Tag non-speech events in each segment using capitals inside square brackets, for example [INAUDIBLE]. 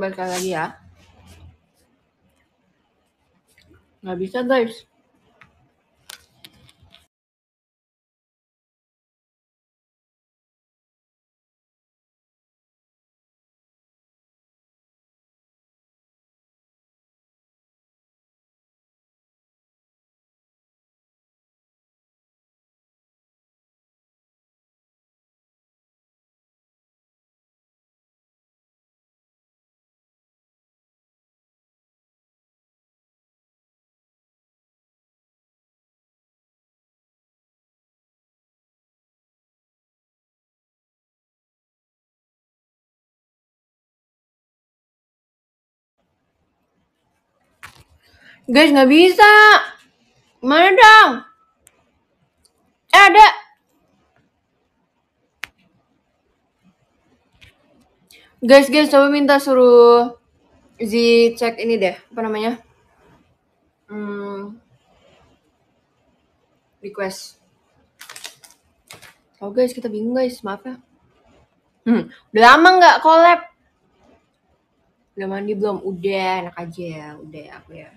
mercadería. Avisa Drives. Guys, nggak bisa. Mana dong? Eh, ada. Guys, guys, coba minta suruh Z cek ini deh, apa namanya? Hmm, request. Oh guys, kita bingung guys, maaf ya. Hmm, udah lama nggak collab? Udah mandi belum? Udah, enak aja ya, udah aku ya.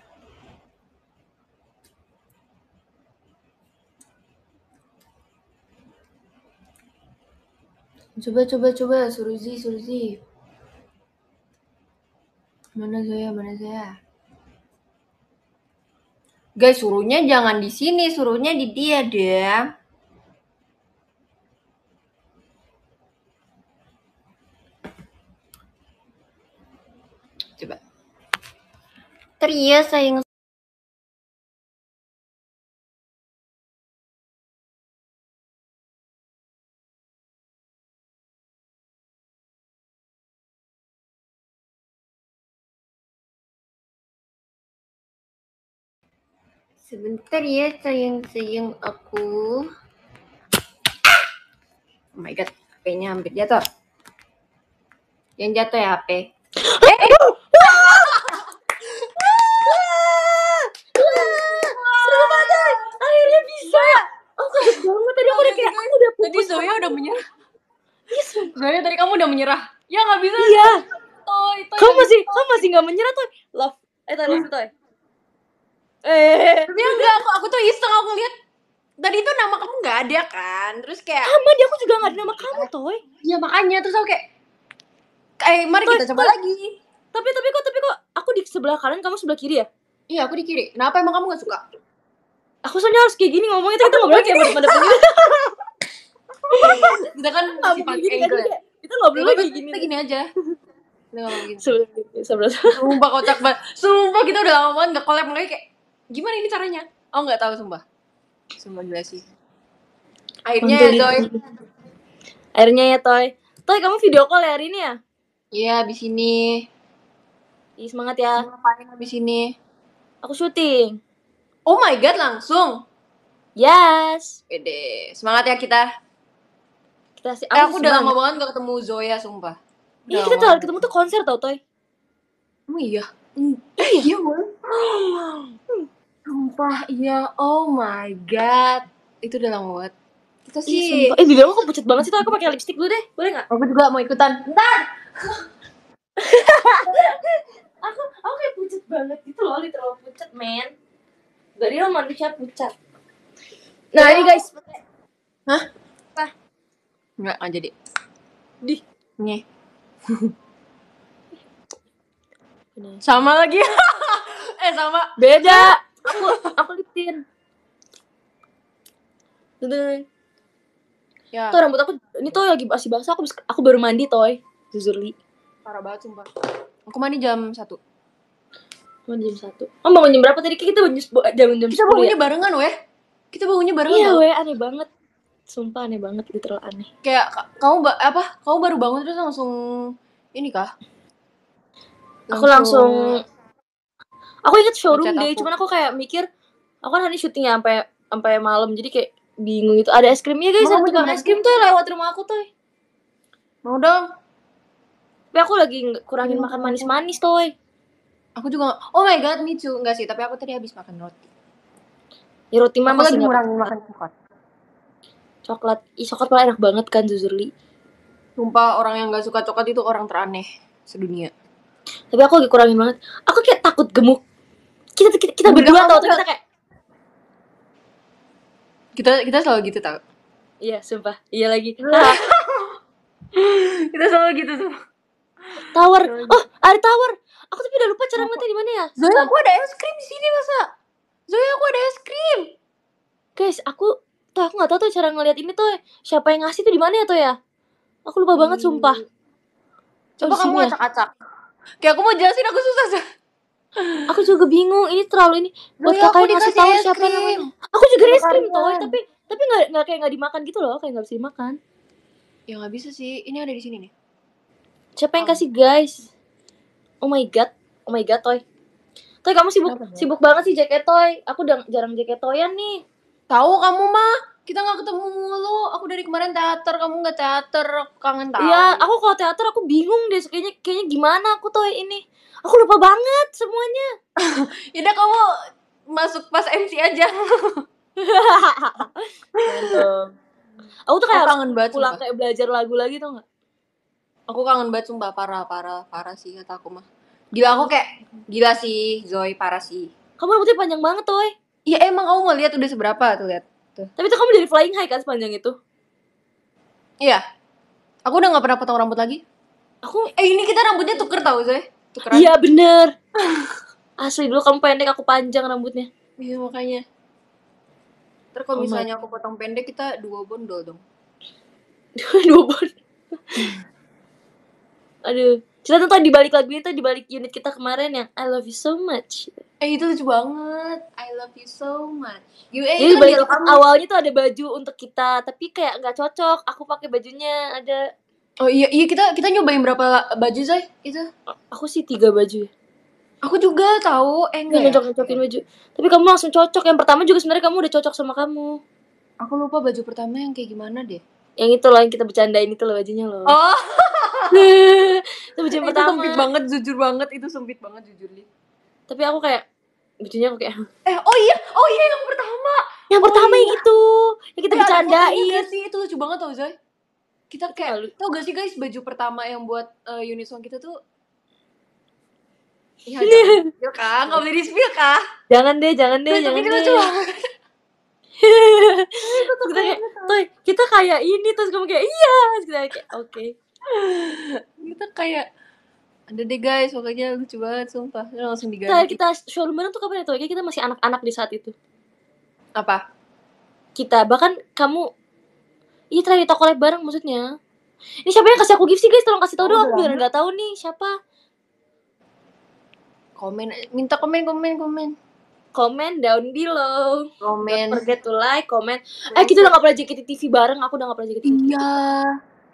Coba, coba, coba. suruh suruh Suruzi. Mana saya, mana saya? Guys, suruhnya jangan di sini, suruhnya di dia deh. Coba. Teriak sayang Sebentar ya sayang-sayang aku. Oh my god, HP-nya hampir jatuh. Yang jatuh ya HP. Eh, eh. banget. Akhirnya bisa. Oh, banget tadi udah kayak udah Tadi udah menyerah. Iya, tadi kamu udah menyerah. Ya nggak bisa. Iya. Toy, toy, kamu masih, kamu masih nggak menyerah tuh. Love. Eh, toy, love, toy eh ya enggak aku aku tuh iseng aku lihat tadi itu nama kamu nggak ada kan terus kayak sama dia aku juga nggak ada nama kamu toy ya makanya terus aku kayak eh mari kita coba lagi tapi tapi kok tapi kok aku di sebelah kanan kamu sebelah kiri ya iya aku di kiri kenapa emang kamu nggak suka aku soalnya harus kayak gini ngomongnya kita boleh kayak pada [LAUGHS] pada kita kan masih pakai ya. kita kita boleh iya, kayak gini kita gini aja sebelum sebelum sumpah kocak banget sumpah kita udah lama banget nggak collab makanya kayak gimana ini caranya oh nggak tahu sumpah sumpah gila sih akhirnya ya toy akhirnya ya toy toy kamu video call ya hari ini ya iya habis ini Ih, semangat ya ngapain abis ini aku syuting oh my god langsung yes Ede. semangat ya kita kita sih eh, aku semangat. udah lama banget gak ketemu Zoya sumpah iya kita tuh ketemu tuh konser tau toy oh iya iya iya [GASPS] Sumpah iya, oh my god. Itu udah lama banget. Itu sih. Ih, sumpah. eh, video aku pucat banget sih, tuh aku pakai lipstick dulu deh. Boleh nggak? Aku juga mau ikutan. Bentar. [LAUGHS] aku aku kayak pucat banget gitu loh, literal pucat, men. dia lo manusia pucat. Nah, ini guys. Hah? Apa? Enggak, gak jadi. Di. Nyeh. sama lagi. [LAUGHS] eh, sama. Beda aku aku lipin tuh, ya. tuh rambut aku ini tuh lagi masih basah aku aku baru mandi toy jujur parah banget sumpah aku mandi jam satu mandi jam satu oh bangun jam berapa tadi kita bangun eh, jam jam kita ya? bangunnya ya? barengan weh kita bangunnya barengan iya weh aneh banget sumpah aneh banget terlalu aneh kayak kamu apa kamu baru bangun terus langsung ini kah langsung... aku langsung aku inget showroom Mencet deh aku. cuman aku kayak mikir aku kan hari syutingnya sampai sampai malam jadi kayak bingung itu ada es krimnya guys ada tukang es krim tuh lewat rumah aku tuh mau dong tapi aku lagi kurangin iya, makan manis-manis tuh. aku juga oh my god mie cu enggak sih tapi aku tadi habis makan roti ya roti mama masih lagi kurangin makan coklat coklat ih coklat paling enak banget kan Zuzurli sumpah orang yang gak suka coklat itu orang teraneh sedunia tapi aku lagi kurangin banget aku kayak takut gemuk kita kita, kita berdua tau tuh kita kayak kita kita selalu gitu tau iya sumpah iya lagi [LAUGHS] kita selalu gitu tuh tower oh gitu. ada tower aku tapi udah lupa cara ngeliatnya di mana ya Zoya aku ada es krim di sini masa Zoya aku ada es krim guys aku tuh aku nggak tahu tuh cara ngeliat ini tuh siapa yang ngasih tuh di mana ya tuh ya aku lupa banget hmm. sumpah coba oh, kamu ya. acak-acak ya? kayak aku mau jelasin aku susah sih aku juga bingung ini terlalu ini buat ya, kakak yang ngasih tahu siapa namanya aku juga es krim toh tapi tapi nggak nggak kayak nggak dimakan gitu loh kayak nggak bisa dimakan ya nggak bisa sih ini ada di sini nih siapa yang kasih guys oh my god oh my god toy toy kamu sibuk Kenapa? sibuk banget sih jaket toy aku udah jarang jaket toyan nih tahu kamu mah kita nggak ketemu mulu aku dari kemarin teater kamu nggak teater aku kangen tau ya aku kalau teater aku bingung deh kayaknya kayaknya gimana aku tuh ini aku lupa banget semuanya [LAUGHS] ya kamu masuk pas MC aja aku tuh kayak kangen banget pulang kayak belajar lagu lagi tuh nggak aku kangen banget sumpah parah parah parah sih kata aku mah gila aku kayak gila sih Zoe parah sih kamu rambutnya panjang banget toy ya emang kamu mau lihat udah seberapa tuh lihat gitu tapi itu kamu jadi flying high kan sepanjang itu iya aku udah nggak pernah potong rambut lagi aku eh ini kita rambutnya tuker tau sih tukeran iya bener asli dulu kamu pendek aku panjang rambutnya iya makanya terus kalau oh misalnya my. aku potong pendek kita dua bondol dong [LAUGHS] dua bond aduh kita tuh dibalik balik lagu itu dibalik unit kita kemarin yang I love you so much Eh itu lucu banget. I love you so much. You eh, Jadi baju, awalnya tuh ada baju untuk kita, tapi kayak nggak cocok. Aku pakai bajunya ada. Oh iya iya kita kita nyobain berapa baju sih itu? Aku sih tiga baju. Aku juga tahu, eh enggak. cocok ya? nyocokin baju. Tapi kamu langsung cocok. Yang pertama juga sebenarnya kamu udah cocok sama kamu. Aku lupa baju pertama yang kayak gimana deh. Yang itu loh yang kita bercandain itu loh bajunya loh. Oh. [LAUGHS] itu baju pertama. Itu sempit banget, jujur banget itu sempit banget jujur nih. Tapi aku kayak lucunya aku kayak eh oh iya oh iya yang pertama yang oh pertama iya. yang itu yang kita ya, bercandain sih itu lucu banget tau Zoy kita kayak Lalu. tau gak sih guys baju pertama yang buat uh, eh, unit song kita tuh Iya, [LAUGHS] jangan kah? Gak boleh di spill kah? Jangan deh, jangan deh, jangan deh. Lucu [LAUGHS] kita kayak, toy, kita kayak ini terus kamu kayak iya, terus kita kayak oke. Okay. Kita kayak ada deh guys pokoknya lucu banget sumpah Lalu langsung diganti nah, kita showrooman tuh kapan itu? Ya, tuh kita masih anak-anak di saat itu apa kita bahkan kamu iya terakhir kita collab bareng maksudnya ini siapa yang kasih aku gift sih guys tolong kasih tau oh, dong aku bilang gak tahu nih siapa komen minta komen komen komen komen down below komen Don't forget to like komen eh kita udah nggak pernah jadi TV bareng aku udah nggak pernah jadi TV iya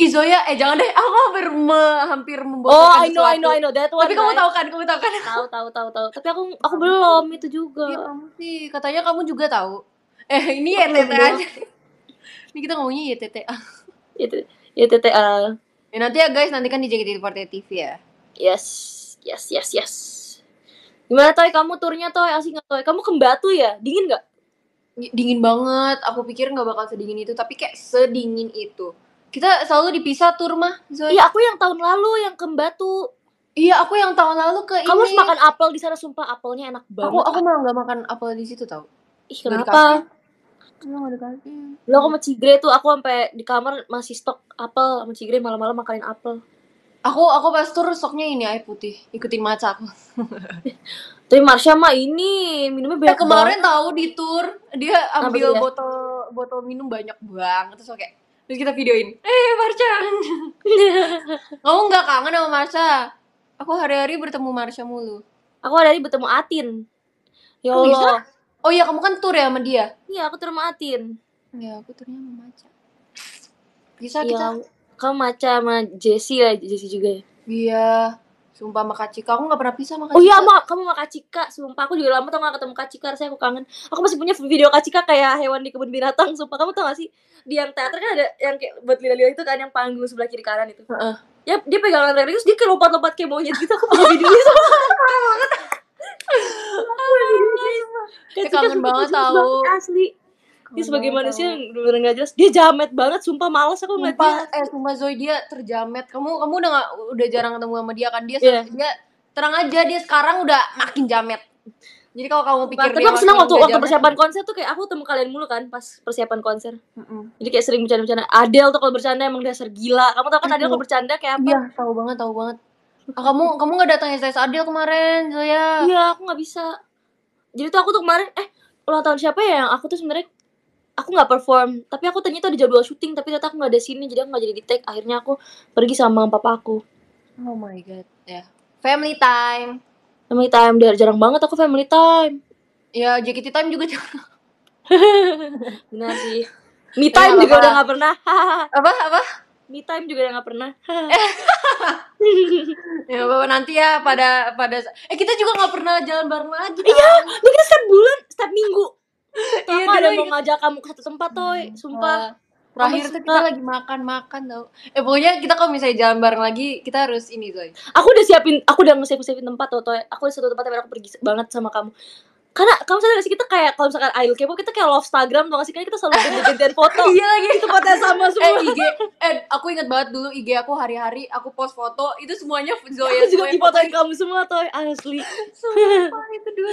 Izoya eh jangan deh aku hampir me, hampir membuat oh I know I know I know that one tapi kamu tahu kan kamu tahu kan [LAUGHS] tahu tahu tahu tahu tapi aku aku belum itu juga ya, kamu sih katanya kamu juga tahu eh [LAUGHS] ini ya TTA aja [LAUGHS] ini kita ngomongnya ya TTA ya TTA ya nanti ya guys nanti kan di JKT48 TV ya yes yes yes yes gimana toy kamu turnya toy asik nggak toy kamu ke Batu ya dingin nggak dingin banget aku pikir nggak bakal sedingin itu tapi kayak sedingin itu kita selalu dipisah tur mah. Iya, aku yang tahun lalu yang ke Batu. Iya, aku yang tahun lalu ke Kamu makan apel di sana, sumpah apelnya enak banget. Aku aku malah nggak makan apel di situ tau. Ih, kenapa? Lo dikasih. Hmm. Lo aku sama Cigre tuh, aku sampai di kamar masih stok apel sama Cigre malam-malam makanin apel. Aku aku pas tur stoknya ini air putih, ikutin maca aku. [LAUGHS] Tapi Marsha mah ini minumnya banyak. Eh, kemarin banget. tahu di tour dia ambil Apa botol botol minum banyak banget terus kayak terus kita videoin eh Marsha [LAUGHS] kamu nggak kangen sama Marsha aku hari-hari bertemu Marsha mulu aku hari-hari bertemu Atin ya Allah oh iya kamu kan tur ya sama dia iya aku tur sama Atin Iya, aku turnya sama Maca bisa ya, kita kamu Maca sama Jessie ya Jessie juga ya iya Sumpah sama Kak Cika, aku gak pernah pisah sama Kak Oh iya, ma, kamu sama Kak Cika. Sumpah, aku juga lama tau gak ketemu Kak Cika, rasanya aku kangen. Aku masih punya video Kak Cika kayak hewan di kebun binatang. Sumpah, kamu tau gak sih? Di yang teater kan ada yang kayak buat lila-lila itu kan, yang panggung sebelah kiri kanan itu. Uh. Ya, dia pegangan rel terus dia kayak lompat-lompat kayak monyet gitu. Aku punya video itu. [LAUGHS] Parah Kak Cika kangen banget tau. Asli dia sebagai manusia yang dulu nggak jelas dia jamet banget sumpah malas aku ngeliat dia eh sumpah Zoe dia terjamet kamu kamu udah gak, udah jarang ketemu sama dia kan dia yeah. dia terang aja dia sekarang udah makin jamet jadi kalau kamu pikir tapi aku senang waktu waktu persiapan konser tuh kayak aku temu kalian mulu kan pas persiapan konser mm -hmm. jadi kayak sering bercanda-bercanda Adele tuh kalau bercanda emang dasar gila kamu tau kan Adele kalau bercanda kayak apa iya tahu banget tahu banget ah, kamu kamu nggak datang STS Adele kemarin Zoya iya aku nggak bisa jadi tuh aku tuh kemarin eh ulang tahun siapa ya yang aku tuh sebenarnya aku nggak perform tapi aku ternyata ada jadwal syuting tapi ternyata aku nggak ada sini jadi aku nggak jadi di take akhirnya aku pergi sama papa aku oh my god ya yeah. family time family time dia jarang banget aku family time ya JKT time juga jarang [LAUGHS] benar sih me iya, time juga udah nggak pernah [LAUGHS] apa apa me time juga udah nggak pernah [LAUGHS] ya bapak nanti ya pada pada eh kita juga nggak pernah jalan bareng lagi iya ini kan? kita setiap bulan setiap minggu Iya, ada mau ngajak kamu ke satu tempat, Toy. Hmm, sumpah. Terakhir tuh kita lagi makan-makan tau. Eh pokoknya kita kalau misalnya jalan bareng lagi, kita harus ini, Toy. Aku udah siapin, aku udah siapin tempat, tau Toy. Aku di satu tempat yang aku pergi banget sama kamu karena kamu sadar sih kita kayak kalau misalkan idol kepo kita kayak love Instagram tuh gak sih kan kita selalu [LAUGHS] ganti-gantian foto iya lagi itu foto sama eh, semua eh IG eh aku ingat banget dulu IG aku hari-hari aku post foto itu semuanya Zoya aku juga dipotoin kamu semua tuh asli sumpah itu dulu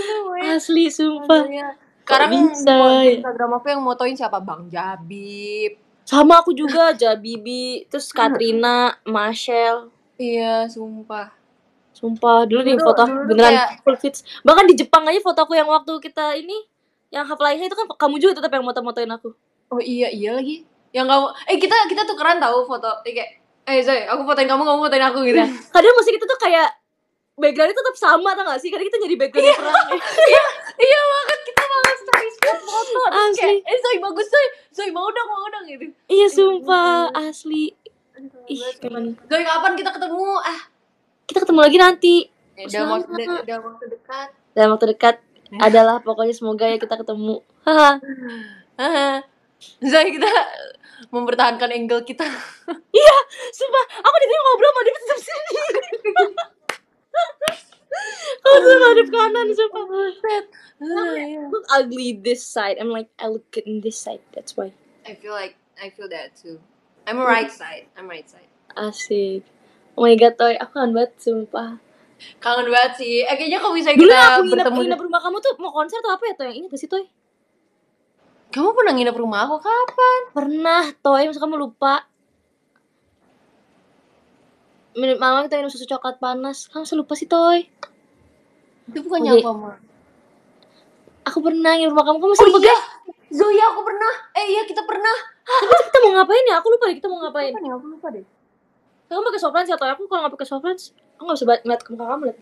asli sumpah ya sekarang dari Instagram aku yang motoin siapa Bang Jabib sama aku juga Jabibi terus Katrina Michelle iya sumpah sumpah dulu, nih foto dulu, beneran kayak... full fits bahkan di Jepang aja foto aku yang waktu kita ini yang Haplaiha itu kan kamu juga tetap yang moto-motoin aku oh iya iya lagi yang kamu eh kita kita tuh keren tahu foto eh, kayak eh Zoe aku fotoin kamu kamu fotoin aku gitu [LAUGHS] kadang masih kita tuh kayak backgroundnya tetap sama tau gak sih kadang kita jadi background iya, perang [LAUGHS] iya iya banget kan motor asli. kayak eh Zoe bagus Zoe Zoe mau dong mau dong gitu iya gitu. sumpah asli ih kapan kita ketemu ah kita ketemu lagi nanti ya, dalam waktu, dalam waktu dekat dalam waktu dekat ya. adalah pokoknya semoga ya kita ketemu haha Zoe kita mempertahankan angle kita iya sumpah aku di ngobrol mau di sini [LAUGHS] Aku ngadep hmm. kanan siapa? Buset. Oh, ah, look ugly this side. I'm like I look good in this side. That's why. I feel like I feel that too. I'm a right side. I'm right side. Asik. Oh my god, Toy. Aku kangen banget sumpah. Kangen banget sih. Eh, kayaknya kok bisa kita aku nginep, bertemu nginep rumah kamu tuh mau konser atau apa ya, Toy? Yang ini gak Toy? Kamu pernah nginep rumah aku kapan? Pernah, Toy. Masa kamu lupa? malam kita minum susu coklat panas kamu lupa sih toy itu bukannya oh, okay. mah aku pernah nginep rumah kamu kamu masih oh, lupa iya. Kan? Zoya aku pernah eh iya kita pernah Hah? kita mau ngapain ya aku lupa deh kita mau ngapain aku lupa, aku lupa deh kamu pakai soft lens ya toy aku kalau nggak pakai soft lens aku nggak bisa ngeliat ke muka kamu lihat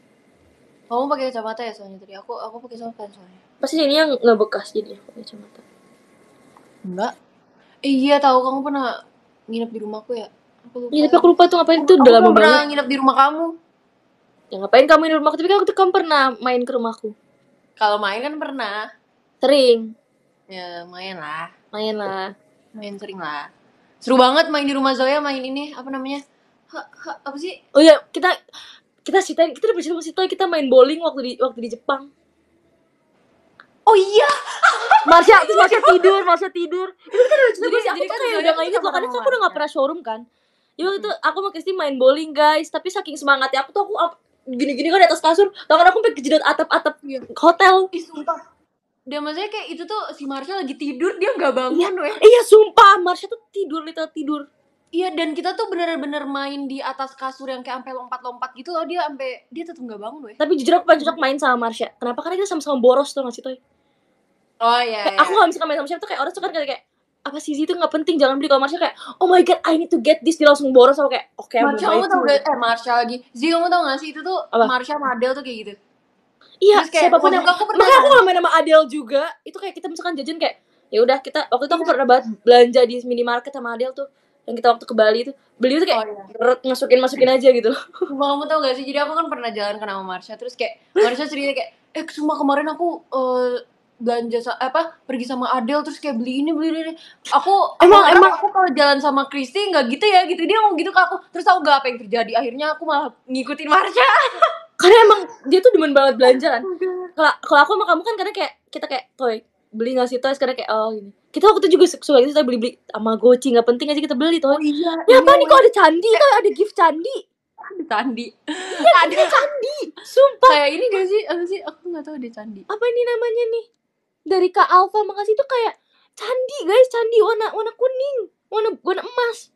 kamu pakai kacamata ya soalnya tadi aku aku pakai soft lens soalnya pasti ini yang nggak bekas jadi aku pakai kacamata enggak iya tahu kamu pernah nginep di rumahku ya Iya tapi aku lupa tuh ngapain tuh udah lama banget. Aku nginep di rumah kamu. Ya ngapain kamu di rumah Tapi kan aku tuh kamu pernah main ke rumahku. Kalau main kan pernah. Sering. Ya main lah. Main lah. Main sering lah. Seru banget main di rumah Zoya main ini apa namanya? Ha, apa sih? Oh iya, kita kita sitain kita udah bercerita situ kita main bowling waktu di waktu di Jepang. Oh iya. [LAUGHS] Marsha, tidur, Marsha tidur. Itu kan udah jadi sih, aku kan kayak udah nggak ingat? loh, karena aku udah nggak pernah showroom kan. Ya itu aku mau kesini main bowling guys, tapi saking semangatnya aku tuh aku gini-gini kan di atas kasur, tangan aku pake kejedot atap-atap iya. hotel. Ih, sumpah. Dan maksudnya kayak itu tuh si Marsha lagi tidur dia nggak bangun iya, weh. Iya sumpah Marsha tuh tidur literal tidur. Iya dan kita tuh bener-bener main di atas kasur yang kayak sampai lompat-lompat gitu loh dia sampai dia tetap nggak bangun weh. Tapi jujur aku paling cocok main sama Marsha. Kenapa? Karena kita sama-sama boros tuh ngasih tuh Oh iya. iya. Aku nggak bisa main sama siapa tuh kayak orang tuh kan kayak apa sih itu nggak penting jangan beli kalau Marsha kayak oh my god I need to get this dia langsung boros sama kayak oke okay, Marsha kamu tau gak eh Marsha lagi Zee kamu tau gak sih itu tuh apa? Marsha sama Adele tuh kayak gitu iya Terus kayak, siapapun yang aku pernah makanya aku nggak main sama Adele juga itu kayak kita misalkan jajan kayak ya udah kita waktu itu aku iya. pernah banget belanja di minimarket sama Adele tuh yang kita waktu ke Bali itu beli itu kayak oh, iya. masukin masukin aja gitu loh. [LAUGHS] kamu tau gak sih? Jadi aku kan pernah jalan ke kan nama Marsha terus kayak Marsha cerita kayak eh cuma kemarin aku uh, belanja apa pergi sama Adele terus kayak beli ini beli ini aku emang emang aku kalau jalan sama Kristi nggak gitu ya gitu dia mau gitu ke aku terus aku nggak apa yang terjadi akhirnya aku malah ngikutin Marsha [LAUGHS] karena emang dia tuh demen banget belanja kan kalau kalau aku sama kamu kan karena kayak kita kayak toy beli nggak sih toys karena kayak oh ini kita waktu itu juga suka gitu kita beli beli sama goci nggak penting aja kita beli toh oh, iya, ya apa iya. nih iya. kok ada candi kok ada gift candi ada candi ya, ada candi sumpah kayak ini gak sih apa sih aku nggak tahu ada candi apa ini namanya nih dari Kak Alfa makasih itu kayak candi guys candi warna warna kuning warna warna emas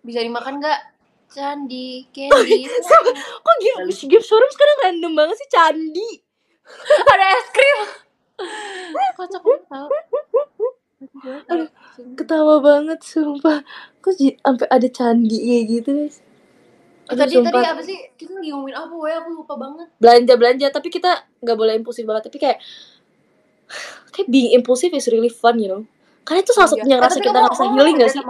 bisa dimakan nggak candi candy [LAUGHS] kok gift gift showroom sekarang random banget sih candi [LAUGHS] ada es krim kocak banget ketawa banget sumpah kok sampai ada candi kayak gitu guys eh, Aduh, tadi sumpah. tadi apa sih kita lagi ngomongin apa ya aku lupa banget belanja belanja tapi kita nggak boleh impulsif banget tapi kayak kayak being impulsive is really fun you know karena itu salah iya. satunya rasa kita bisa healing gak sih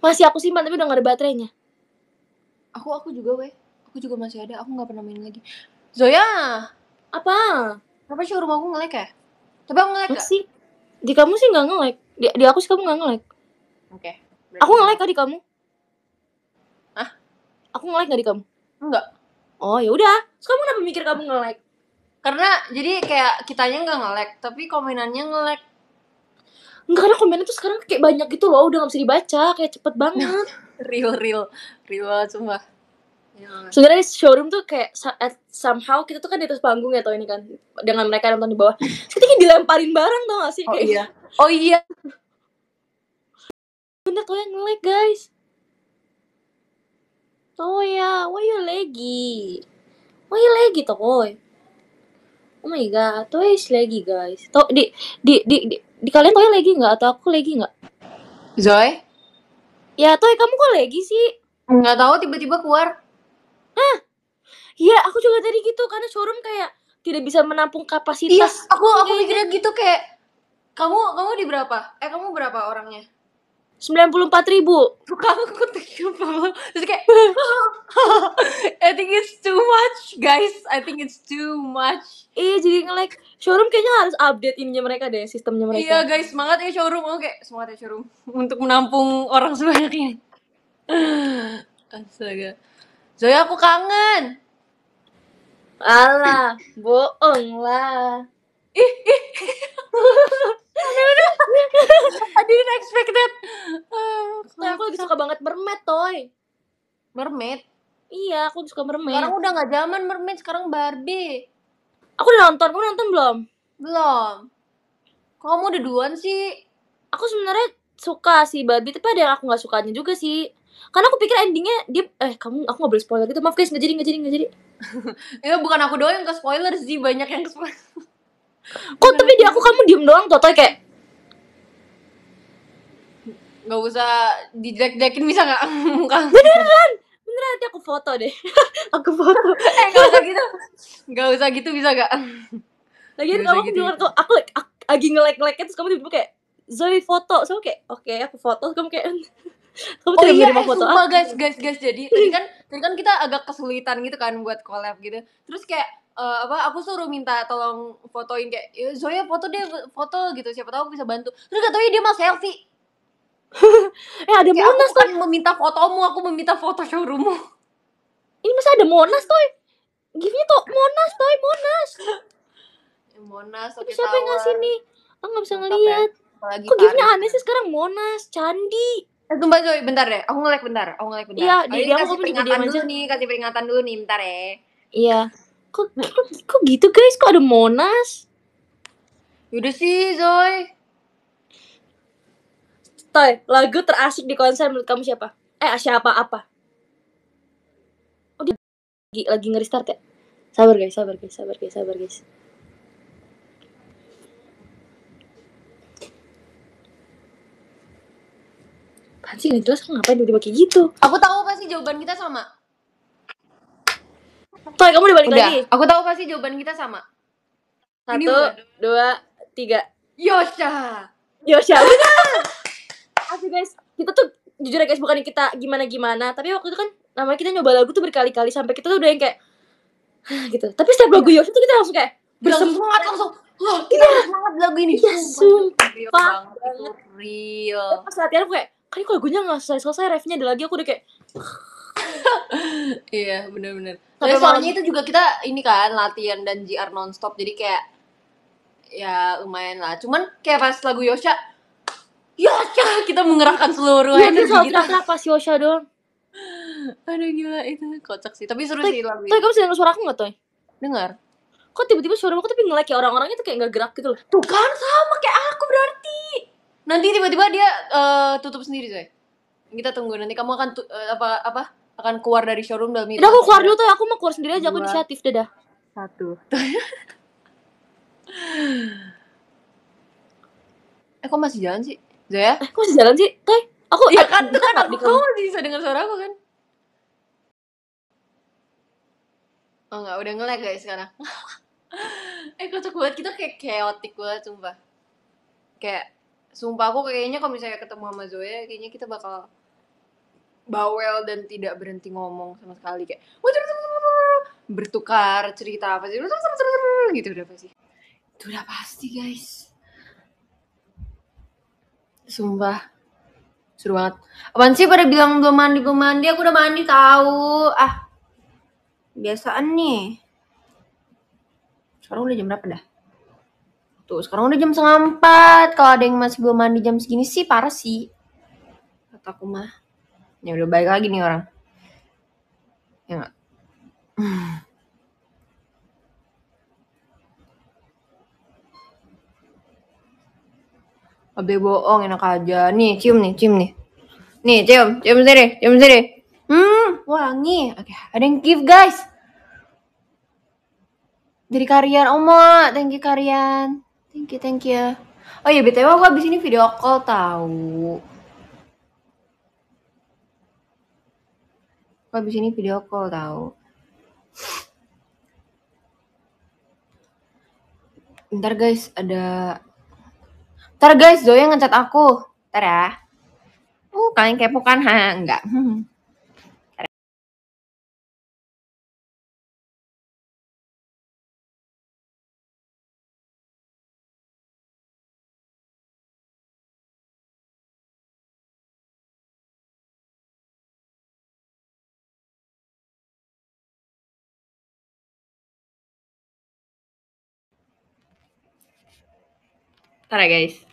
masih aku simpan tapi udah gak ada baterainya aku aku juga weh aku juga masih ada aku nggak pernah main lagi Zoya apa apa sih rumah aku ngelek ya tapi aku ngelek sih di kamu sih nggak ngelek di, di aku sih kamu nggak ngelek oke okay. aku ngelek kan di kamu ah aku ngelek nggak di kamu enggak oh ya udah kamu kenapa mikir kamu ngelek karena jadi kayak kitanya nggak ngelek tapi komenannya ngelek Enggak ada komennya tuh sekarang kayak banyak gitu loh udah gak bisa dibaca kayak cepet banget [LAUGHS] real real real cuma yeah. sebenarnya showroom tuh kayak somehow kita tuh kan di atas panggung ya tau ini kan dengan mereka nonton di bawah [LAUGHS] kita kayak dilemparin barang tau gak sih oh, iya. oh iya bener tau yang ngelag guys Oh ya, why you lagi? Why you lagi tuh, oh my god toys lagi guys tau di di di di, di kalian toy lagi nggak atau aku lagi nggak Zoe ya toy kamu kok lagi sih nggak tahu tiba-tiba keluar ah iya aku juga tadi gitu karena showroom kayak tidak bisa menampung kapasitas iya, aku aku mikirnya gitu kayak kamu kamu di berapa eh kamu berapa orangnya sembilan puluh empat ribu tukang aku thinking terus kayak [LAUGHS] I think it's too much guys I think it's too much iya jadi nge like showroom kayaknya harus update ininya mereka deh sistemnya mereka iya guys semangat ya showroom oke okay. semangat ya showroom untuk menampung orang sebanyak sebanyaknya [LAUGHS] astaga Zoya aku kangen alah bohong lah ih ih [LAUGHS] Aduh, bener I didn't expect that nah, aku lagi suka banget mermaid toy mermaid iya aku suka mermaid sekarang udah nggak zaman mermaid sekarang Barbie aku udah nonton kamu nonton belum belum kamu udah duluan sih aku sebenarnya suka si Barbie tapi ada yang aku nggak sukanya juga sih karena aku pikir endingnya dia eh kamu aku nggak boleh spoiler gitu maaf guys nggak jadi nggak jadi nggak jadi [LAUGHS] ya bukan aku doang yang ke spoiler sih banyak yang ke spoiler Kok tapi di aku kamu diem doang Totoy kayak Gak usah dijelek-jelekin bisa gak [LAUGHS] muka Beneran Beneran nanti aku foto deh [LAUGHS] Aku foto [LAUGHS] Eh gak usah gitu Gak usah gitu bisa gak Lagian kamu gitu. Ya. keluar tuh Aku lagi ngelek-ngeleknya terus kamu tiba-tiba kayak Zoe foto, so kayak oke okay, aku foto, kamu kayak kamu oh iya, eh, foto sumpah guys, guys, guys. Jadi tadi kan, tadi kan kita agak kesulitan gitu kan buat collab gitu. Terus kayak uh, apa aku suruh minta tolong fotoin kayak Zoya foto deh foto gitu siapa tahu aku bisa bantu terus gak tau ya dia mau selfie [LAUGHS] eh ada kayak monas tuh kan meminta fotomu aku meminta foto showroommu ini masa ada monas tuh gini tuh monas tuh monas eh, monas tapi siapa yang ngasih nih aku nggak bisa ngeliat ya. kok gifnya aneh sih kan. sekarang monas candi Eh, sumpah coy, bentar deh. Aku ngelag bentar. Aku ngelag bentar. Iya, dia aku kasih peringatan dulu aja. nih, kasih peringatan dulu nih, bentar ya. Iya kok, kok gitu guys kok ada Monas yaudah sih Zoe Toy lagu terasik di konser menurut kamu siapa eh siapa apa oh dia lagi lagi ngeri start ya sabar guys sabar guys sabar guys sabar guys Pasti gak jelas ngapain tiba-tiba gitu Aku tahu pasti jawaban kita sama Toy, kamu dibalik Udah. lagi. Aku tahu pasti jawaban kita sama. Satu, dua, tiga. Yosha. Yosha, benar. [LAUGHS] Asli guys, kita tuh jujur ya guys bukan kita gimana-gimana, tapi waktu itu kan namanya kita nyoba lagu tuh berkali-kali sampai kita tuh udah yang kayak gitu. Tapi setiap lagu Yosha tuh kita langsung kayak bersemangat langsung. Wah, iya, kita iya. semangat lagu ini. Iya, sumpah. Real banget. Real. Pas latihan aku kayak, kan ini lagunya nggak selesai-selesai, refnya ada lagi, aku udah kayak [LAUGHS] iya bener-bener tapi soalnya itu juga kita ini kan latihan dan GR nonstop jadi kayak ya lumayan lah cuman kayak pas lagu Yosha Yosha kita mengerahkan seluruh ya, energi kita kita pas Yosha doang [LAUGHS] Ada gila itu kocak sih tapi seru sih lagu tapi kamu sedang suara aku nggak tuh dengar kok tiba-tiba suara aku tapi ngelag ya orang-orangnya tuh kayak nggak gerak gitu loh tuh kan sama kayak aku berarti nanti tiba-tiba dia uh, tutup sendiri coy kita tunggu nanti kamu akan uh, apa apa akan keluar dari showroom dalam itu. Udah aku keluar dulu tuh, aku mau keluar sendiri aja, aku inisiatif, dadah. Satu. [LAUGHS] eh, kok masih jalan sih? Zaya? Eh, kok masih jalan sih? Teh, aku ya kan, kan, kan aku, kamu masih bisa dengar suara aku kan? Oh enggak, udah ngelag guys sekarang. [LAUGHS] eh, kocok banget, kita kayak chaotic banget, sumpah. Kayak, sumpah aku kayaknya kalau misalnya ketemu sama Zoe, kayaknya kita bakal bawel dan tidak berhenti ngomong sama sekali kayak bertukar cerita apa sih gitu udah pasti itu udah pasti guys sumpah seru banget apaan sih pada bilang belum mandi belum mandi aku udah mandi tahu ah biasaan nih sekarang udah jam berapa dah tuh sekarang udah jam setengah empat kalau ada yang masih belum mandi jam segini sih parah sih kataku mah ya udah baik lagi nih orang ya gak? Abe bohong enak aja. Nih, cium nih, cium nih. Nih, cium, cium sendiri, cium sendiri. Hmm, wangi. Oke, okay. ada yang give guys. Dari Karian, Oma. Thank you, Karian. Thank you, thank you. Oh iya, BTW aku habis ini video call tahu. Aku habis ini video call tau. Ntar guys, ada... Ntar guys, Zoya ngecat aku. Ntar ya. Uh, kalian kepo kan? Ha, [LAUGHS] enggak. [LAUGHS] Tara ya, guys.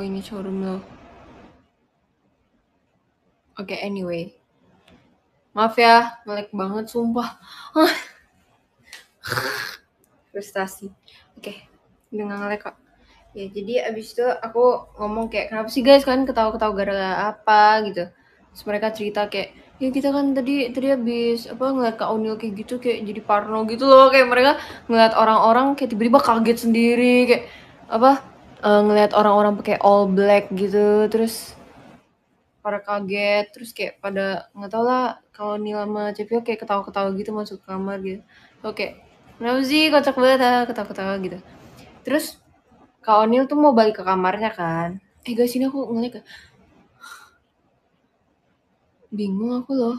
Oh ini showroom lo. Oke, okay, anyway. Maaf ya, melek banget sumpah. Ah. Frustasi. Oke, okay, dengan ngelek kok. Ya, jadi abis itu aku ngomong kayak, kenapa sih guys kan ketawa-ketawa gara-gara apa gitu. Terus mereka cerita kayak, ya kita kan tadi tadi habis apa ngeliat Kak Onil kayak gitu kayak jadi parno gitu loh kayak mereka ngeliat orang-orang kayak tiba-tiba kaget sendiri kayak apa uh, eh, ngelihat orang-orang pakai all black gitu terus pada kaget terus kayak pada nggak tau lah kalau Nila sama Cepio kayak ketawa-ketawa gitu masuk ke kamar gitu oke kenapa sih kocak banget ah ketawa-ketawa gitu terus kalau Nil tuh mau balik ke kamarnya kan eh guys ini aku ngeliat ke... bingung aku loh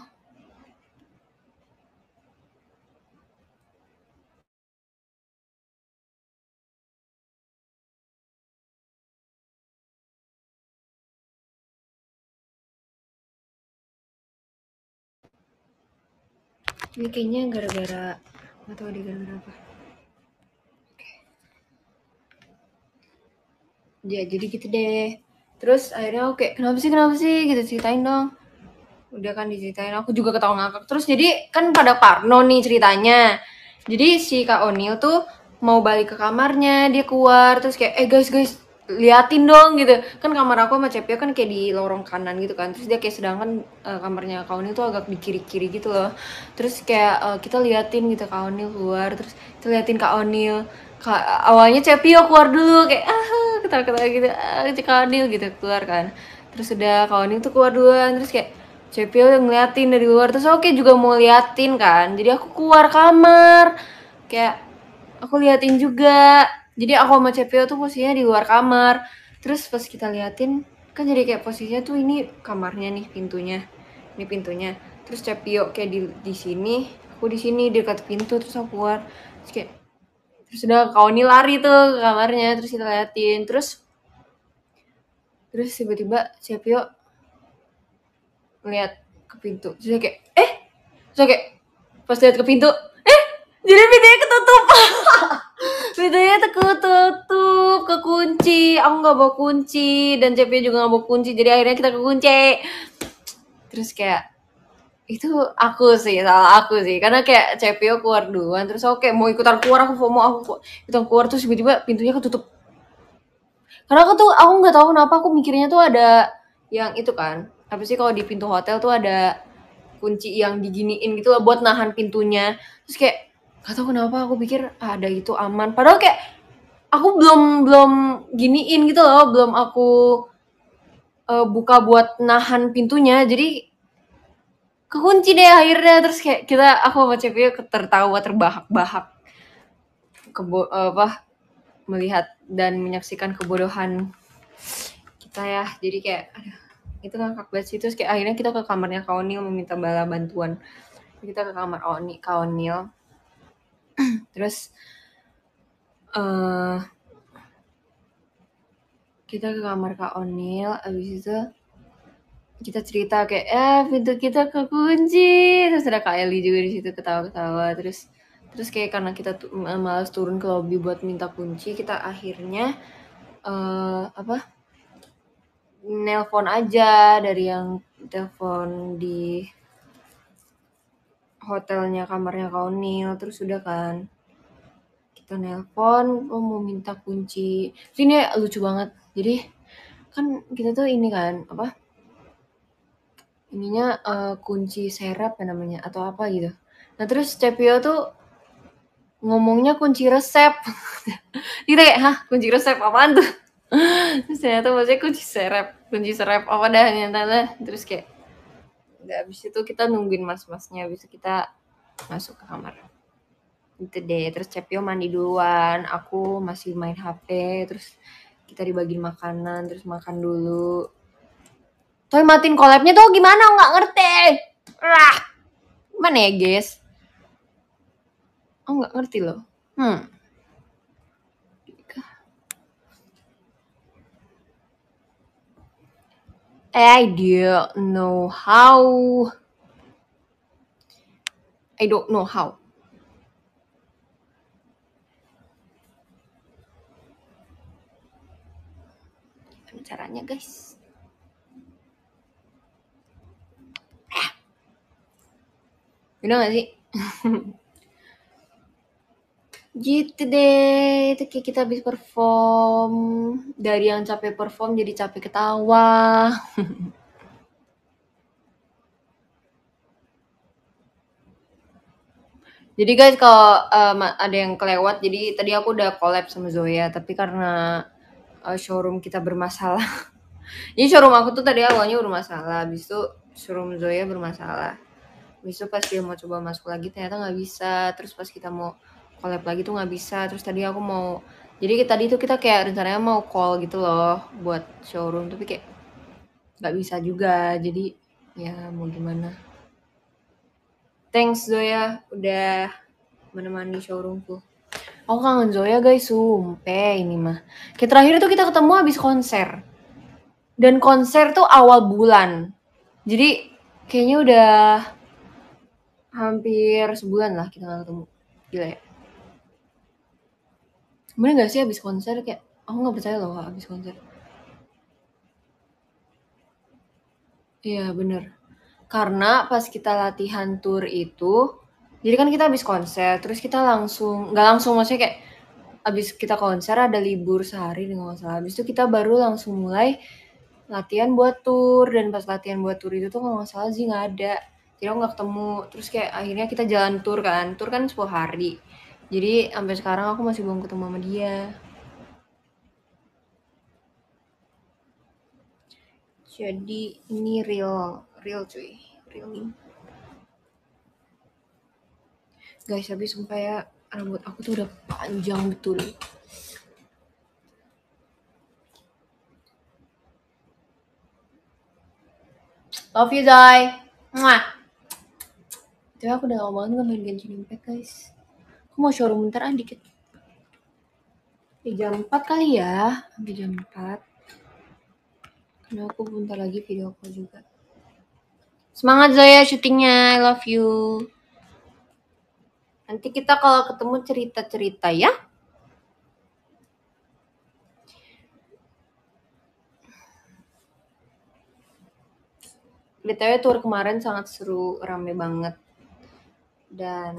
ini kayaknya gara-gara nggak tahu di gara-gara apa ya jadi gitu deh terus akhirnya oke okay, kenapa sih kenapa sih gitu ceritain dong udah kan diceritain aku juga ketawa ngakak terus jadi kan pada Parno nih ceritanya jadi si Kak Onil tuh mau balik ke kamarnya dia keluar terus kayak eh guys guys liatin dong gitu kan kamar aku sama Cepio kan kayak di lorong kanan gitu kan terus dia kayak sedangkan uh, kamarnya Kaunil tuh agak di kiri-kiri gitu loh terus kayak uh, kita liatin gitu Kaunil keluar terus kita liatin Onil Ka awalnya Cepio keluar dulu kayak ah ketawa-ketawa gitu ah Onil gitu keluar kan terus udah Kaunil tuh keluar duluan terus kayak Cepio ngeliatin dari luar terus oke okay, juga mau liatin kan jadi aku keluar kamar kayak aku liatin juga jadi aku sama CPO tuh posisinya di luar kamar. Terus pas kita liatin, kan jadi kayak posisinya tuh ini kamarnya nih pintunya. Ini pintunya. Terus CPO kayak di, di sini, aku di sini dekat pintu terus aku keluar. Terus kayak terus udah kau ini lari tuh ke kamarnya terus kita liatin terus terus tiba-tiba Cepio ngeliat ke pintu terus kayak eh terus kayak pas lihat ke pintu jadi pintunya ketutup pintunya [LAUGHS] ketutup kekunci aku nggak bawa kunci dan CP juga nggak bawa kunci jadi akhirnya kita kekunci terus kayak itu aku sih salah aku sih karena kayak CPO keluar duluan terus oke okay, mau ikutan keluar aku mau aku ikutan keluar terus tiba-tiba pintunya ketutup karena aku tuh aku nggak tahu kenapa aku mikirnya tuh ada yang itu kan Tapi sih kalau di pintu hotel tuh ada kunci yang diginiin gitu buat nahan pintunya terus kayak Gak tau kenapa aku pikir ah, ada itu aman. Padahal kayak aku belum belum giniin gitu loh, belum aku uh, buka buat nahan pintunya. Jadi kekunci deh akhirnya terus kayak kita aku sama Cepi tertawa terbahak-bahak kebo eh, apa melihat dan menyaksikan kebodohan kita ya jadi kayak aduh, itu kan banget sih terus kayak akhirnya kita ke kamarnya Kaonil meminta bala bantuan kita ke kamar Oni Kaonil Terus uh, kita ke kamar Kak Onil, abis itu kita cerita kayak eh pintu kita kekunci terus ada kak Eli juga di situ ketawa-ketawa terus terus kayak karena kita malas turun ke lobby buat minta kunci kita akhirnya uh, apa nelpon aja dari yang telepon di hotelnya, kamarnya nil terus udah kan. Kita nelpon, oh mau minta kunci. ini lucu banget. Jadi kan kita tuh ini kan, apa? Ininya uh, kunci serap ya namanya, atau apa gitu. Nah terus Cepio tuh ngomongnya kunci resep. [LAUGHS] gitu kayak, hah kunci resep apaan tuh? [LAUGHS] terus ternyata maksudnya kunci serep kunci serep apa dah ternyata terus kayak nggak habis itu kita nungguin mas-masnya habis kita masuk ke kamar Itu deh terus Cepio mandi duluan aku masih main HP terus kita dibagiin makanan terus makan dulu Toy matiin collabnya tuh gimana nggak ngerti Rah. mana ya guys oh nggak ngerti loh hmm I don't know how. I don't know how. caranya guys ah. You know gak sih [LAUGHS] Gitu deh, itu kayak kita habis perform. Dari yang capek perform jadi capek ketawa. [LAUGHS] jadi guys kalau um, ada yang kelewat, jadi tadi aku udah collab sama Zoya, tapi karena uh, showroom kita bermasalah. Ini [LAUGHS] showroom aku tuh tadi awalnya bermasalah, habis itu showroom Zoya bermasalah. Habis itu pas dia mau coba masuk lagi ternyata nggak bisa, terus pas kita mau collab lagi tuh nggak bisa terus tadi aku mau jadi kita tadi itu kita kayak rencananya mau call gitu loh buat showroom tapi kayak nggak bisa juga jadi ya mau gimana thanks Zoya udah menemani showroomku aku kangen Zoya guys sumpah ini mah kayak terakhir itu kita ketemu habis konser dan konser tuh awal bulan jadi kayaknya udah hampir sebulan lah kita nggak ketemu gila ya Bener gak sih abis konser kayak, aku nggak percaya loh abis konser. Iya, bener. Karena pas kita latihan tour itu, jadi kan kita abis konser, terus kita langsung nggak langsung maksudnya kayak abis kita konser ada libur sehari dengan masalah abis itu kita baru langsung mulai latihan buat tour dan pas latihan buat tour itu tuh kalau nggak salah sih nggak ada. Jadi aku nggak ketemu. Terus kayak akhirnya kita jalan tour kan. tour kan 10 hari. Jadi sampai sekarang aku masih belum ketemu sama dia. Jadi ini real, real cuy, real nih. Guys, habis sumpah ya rambut aku tuh udah panjang betul. Love you, Zai. Mwah. Tapi aku udah lama banget main Genshin Impact, guys mau showroom bentar ah dikit. Di jam 4 kali ya, di jam 4. Karena aku bentar lagi video aku juga. Semangat Zoya syutingnya, I love you. Nanti kita kalau ketemu cerita-cerita ya. BTW tour kemarin sangat seru, rame banget. Dan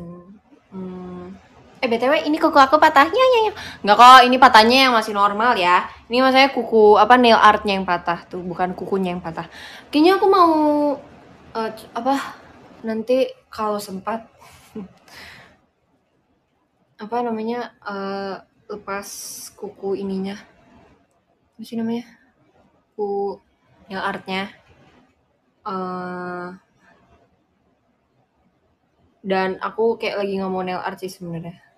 hmm, eh btw ini kuku aku patahnya ya, ya nggak kok ini patahnya yang masih normal ya ini maksudnya kuku apa nail artnya yang patah tuh bukan kukunya yang patah kayaknya aku mau uh, apa nanti kalau sempat [LAUGHS] apa namanya uh, lepas kuku ininya apa sih namanya kuku nail artnya uh, dan aku kayak lagi nggak mau nail art sih sebenarnya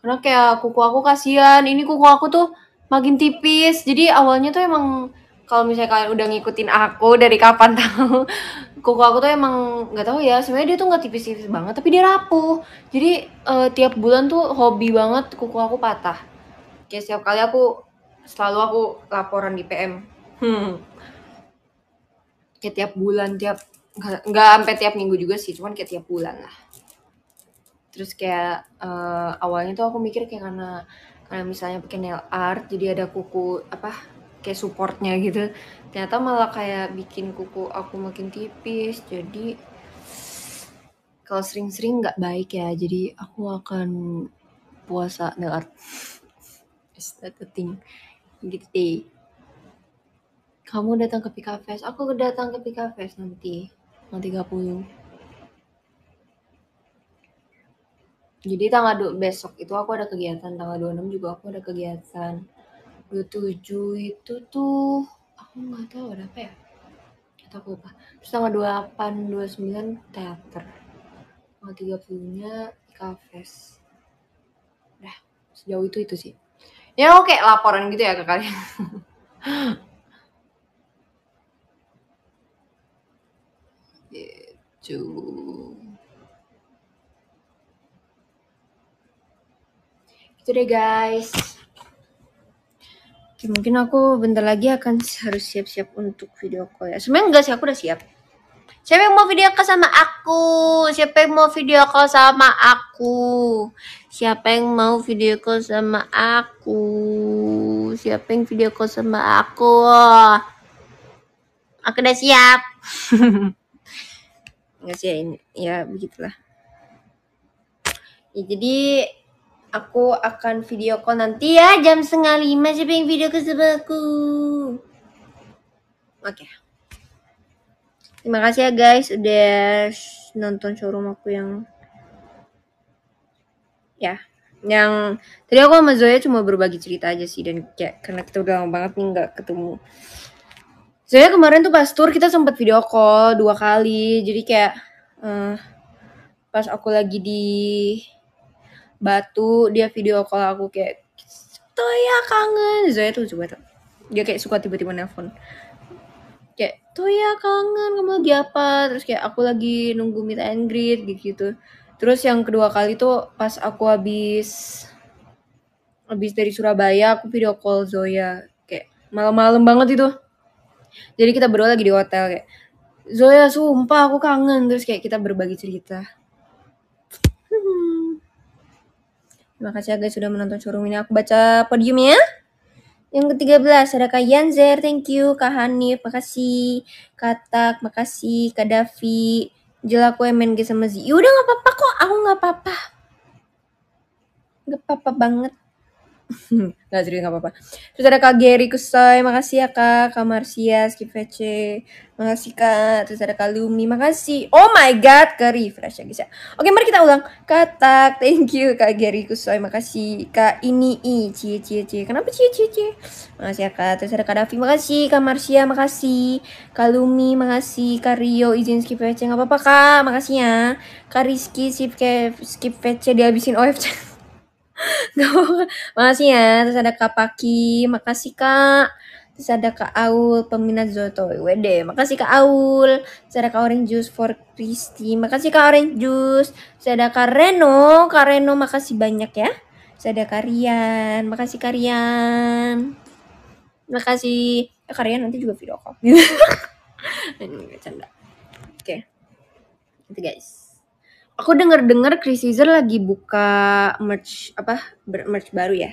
karena kayak kuku aku kasihan ini kuku aku tuh makin tipis jadi awalnya tuh emang kalau misalnya kalian udah ngikutin aku dari kapan [LAUGHS] tahu kuku aku tuh emang nggak tahu ya sebenarnya dia tuh nggak tipis-tipis banget tapi dia rapuh jadi uh, tiap bulan tuh hobi banget kuku aku patah kayak setiap kali aku selalu aku laporan di PM hmm. kayak tiap bulan tiap nggak sampai tiap minggu juga sih cuman kayak tiap bulan lah terus kayak uh, awalnya tuh aku mikir kayak karena karena misalnya pakai nail art jadi ada kuku apa kayak supportnya gitu ternyata malah kayak bikin kuku aku makin tipis jadi kalau sering-sering nggak baik ya jadi aku akan puasa nail art is that a thing gitu deh kamu datang ke Pika Fest aku datang ke Pika Fest nanti nanti 30 Jadi tanggal du besok itu aku ada kegiatan, tanggal 26 juga aku ada kegiatan. 27 itu tuh aku nggak tahu ada apa ya. Atau aku lupa. Terus tanggal 28, 29 teater. Tanggal 30-nya Ikafest. Udah, sejauh itu itu sih. Ya oke, laporan gitu ya ke kalian. [LAUGHS] gitu. gitu deh guys. Oke, mungkin aku bentar lagi akan harus siap-siap untuk video call ya. Sebenarnya enggak sih, aku udah siap. Siapa yang mau video call sama aku? Siapa yang mau video call sama aku? Siapa yang mau video call sama aku? Siapa yang video call sama aku? Aku udah siap. [LAUGHS] Enggak sih ya, ini. ya begitulah. Ya, jadi Aku akan video call nanti ya jam setengah lima siapa yang video ke sebelahku. Oke. Okay. Terima kasih ya guys udah nonton showroom aku yang ya yang tadi aku sama Zoya cuma berbagi cerita aja sih dan kayak karena kita udah lama banget nih nggak ketemu. Zoya kemarin tuh pas tour kita sempat video call dua kali jadi kayak uh, pas aku lagi di batu dia video call aku kayak Toya gitu kangen Zoya tuh coba tuh dia kayak suka tiba-tiba nelfon kayak Toya gitu kangen kamu lagi apa terus kayak aku lagi nunggu meet and greet gitu terus yang kedua kali tuh pas aku habis habis dari Surabaya aku video call Zoya kayak malam-malam banget itu jadi kita berdua lagi di hotel kayak Zoya sumpah aku kangen terus kayak kita berbagi cerita Terima kasih guys sudah menonton showroom ini. Aku baca podiumnya. Yang ke-13 ada Kak Yanzer, thank you. Kak Hanif, makasih. Kak Tak, makasih. Kak Davi, jelaku MNG sama Z. Yaudah gak apa-apa kok, aku gak apa-apa. Gak apa-apa banget. [LAUGHS] nggak serius nggak apa-apa terus ada kak Gary Kusoy makasih ya kak kak Marsia Skip VC makasih kak terus ada kak Lumi makasih oh my god kak refresh ya guys ya oke mari kita ulang katak thank you kak Gary Kusoy makasih kak ini i cie cie cie kenapa cie cie cie makasih ya kak terus ada kak Davi makasih kak Marsia makasih kak Lumi makasih kak Rio izin skip VC nggak apa-apa kak makasih ya kak Rizky skip skip VC dihabisin OFC [LAUGHS] [LAUGHS] makasih ya. Terus ada Kak Paki, makasih Kak. Terus ada Kak Aul, peminat Zoto WD. Makasih Kak Aul. Terus ada Kak Orange Juice for Christy. Makasih Kak Orange Juice. Terus ada Kak Reno. Kak Reno, makasih banyak ya. Terus ada Kak Rian. Makasih Kak Rian. Makasih. Ya, Kak Rian nanti juga video call. [LAUGHS] Ini canda. Oke. Okay. Itu guys. Aku denger-dengar Chris Caesar lagi buka merch apa, merch baru ya?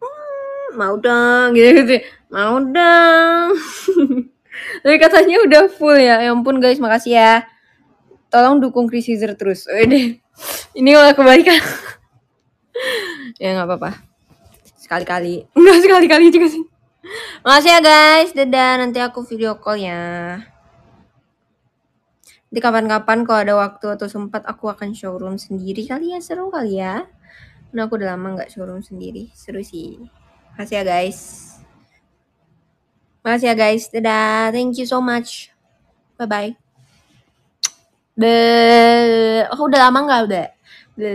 hmm, mau dong gitu, gitu. Mau dong. [LAUGHS] Tapi katanya udah full ya. Ya ampun guys, makasih ya. Tolong dukung Chris Caesar terus. [LAUGHS] ini Ini malah kebalikan. [LAUGHS] ya nggak apa-apa. Sekali-kali. Nggak sekali-kali juga sih. Makasih ya guys. Dadah, nanti aku video call ya di kapan-kapan kalau ada waktu atau sempat aku akan showroom sendiri kali ya, seru kali ya. karena aku udah lama nggak showroom sendiri, seru sih. Makasih ya guys. Makasih ya guys, dadah, thank you so much. Bye-bye. Be, aku udah lama nggak udah. Be,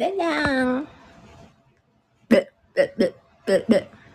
dadah. Be, be, be, be, be.